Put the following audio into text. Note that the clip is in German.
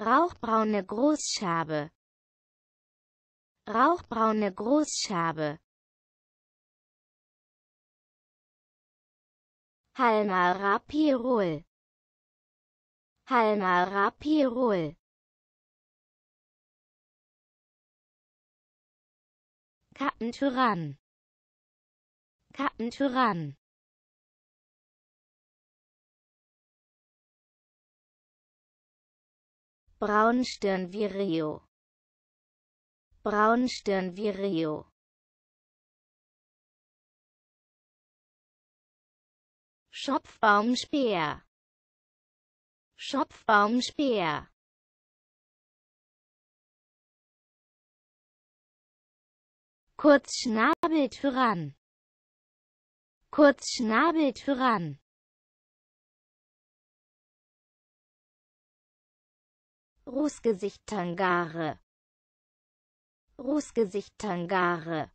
Rauchbraune Großschabe. Rauchbraune Großschabe. Halmarapirol. Halmarapirol. Kappentyrann. Kappentyrann. Braunstirnvireo Braunstirnvireo Schopfbaumspeer Schopfbaumspeer Kurzschnabeltyrann Kurzschnabeltyrann Rußgesicht Tangare. Rußgesicht Tangare.